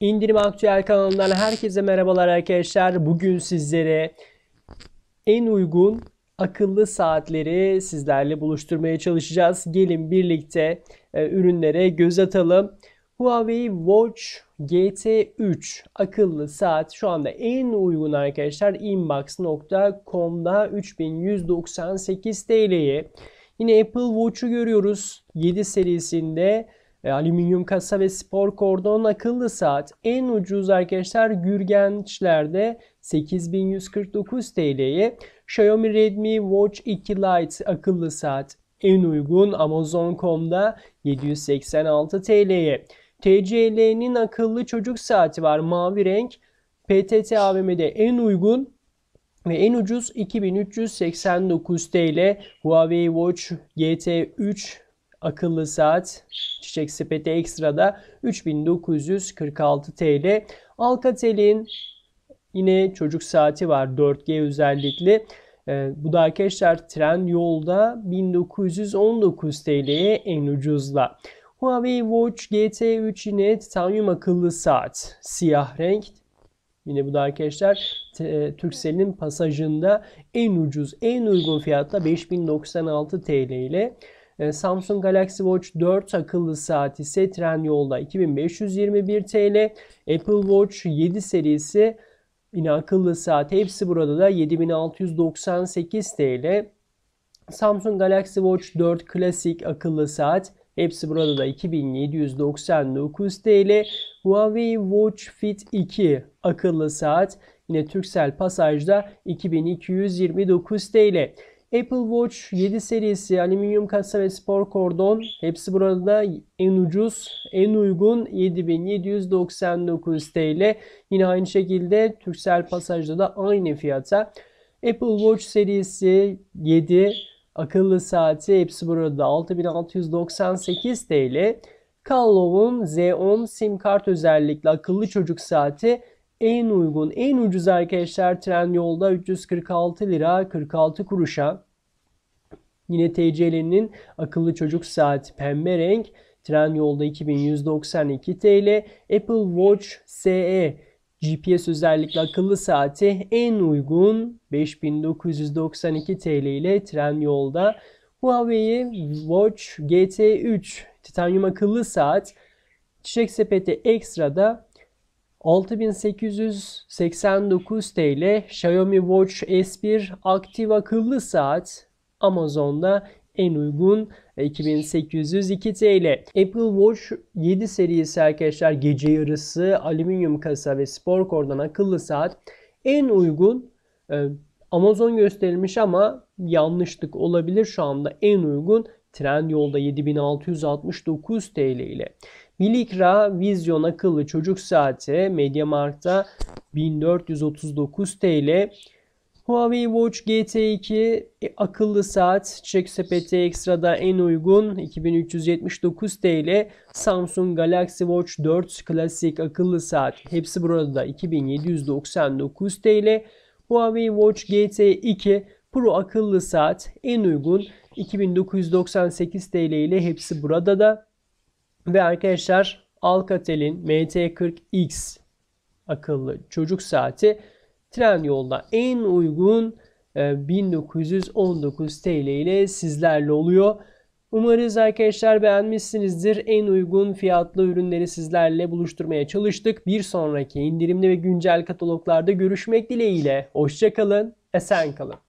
İndirim Aktüel kanalından herkese merhabalar arkadaşlar. Bugün sizlere en uygun akıllı saatleri sizlerle buluşturmaya çalışacağız. Gelin birlikte e, ürünlere göz atalım. Huawei Watch GT3 akıllı saat şu anda en uygun arkadaşlar inbox.com'da 3198 TL'ye. Yine Apple Watch'u görüyoruz 7 serisinde e, alüminyum kasa ve spor kordon akıllı saat en ucuz arkadaşlar Gürgençler'de 8149 TL'ye. Xiaomi Redmi Watch 2 Lite akıllı saat en uygun Amazon.com'da 786 TL'ye. TCL'nin akıllı çocuk saati var mavi renk. PTT AVM'de en uygun ve en ucuz 2389 TL Huawei Watch GT 3 akıllı saat çiçek sepeti ekstrada 3946 TL. Alcatel'in yine çocuk saati var 4G özellikli. E, bu da arkadaşlar tren yolda 1919 TL'ye en ucuzla. Huawei Watch GT3 yine titanyum akıllı saat. Siyah renk. Yine bu da arkadaşlar türkcell'in pasajında en ucuz, en uygun fiyatta 5096 TL ile ee, Samsung Galaxy Watch 4 akıllı saat ise yolda 2521 TL. Apple Watch 7 serisi yine akıllı saat hepsi burada da 7698 TL. Samsung Galaxy Watch 4 klasik akıllı saat hepsi burada da 2799 TL. Huawei Watch Fit 2 akıllı saat yine Turkcell Pasaj'da 2229 TL. Apple Watch 7 serisi, alüminyum kasa ve spor kordon hepsi burada en ucuz, en uygun 7799 TL. Yine aynı şekilde Turkcell Pasaj'da da aynı fiyata. Apple Watch serisi 7 akıllı saati hepsi burada 6698 TL. Callowun Z10 sim kart özellikle akıllı çocuk saati en uygun, en ucuz arkadaşlar tren yolda 346 lira 46 kuruşa. Yine TCL'nin akıllı çocuk saat pembe renk. Tren yolda 2192 TL. Apple Watch SE GPS özellikle akıllı saati en uygun 5992 TL ile tren yolda. Huawei Watch GT3 titanyum akıllı saat Çiçek sepeti ekstra da. 6889 TL Xiaomi Watch S1 aktif akıllı saat Amazon'da en uygun 2802 TL. Apple Watch 7 serisi arkadaşlar gece yarısı alüminyum kasa ve spor kordan akıllı saat en uygun e, Amazon gösterilmiş ama yanlışlık olabilir şu anda en uygun Tren yolda 7669 TL ile. Milikra Vizyon akıllı çocuk saati Mediamarkt'ta 1439 TL. Huawei Watch GT2 e, akıllı saat çiçek Extra'da en uygun 2379 TL. Samsung Galaxy Watch 4 klasik akıllı saat hepsi burada 2799 TL. Huawei Watch GT2 Pro akıllı saat en uygun 2998 TL ile hepsi burada da. Ve arkadaşlar Alcatel'in MT40X akıllı çocuk saati tren yolda en uygun 1919 e, TL ile sizlerle oluyor. Umarız arkadaşlar beğenmişsinizdir. En uygun fiyatlı ürünleri sizlerle buluşturmaya çalıştık. Bir sonraki indirimli ve güncel kataloglarda görüşmek dileğiyle. Hoşçakalın, esen kalın.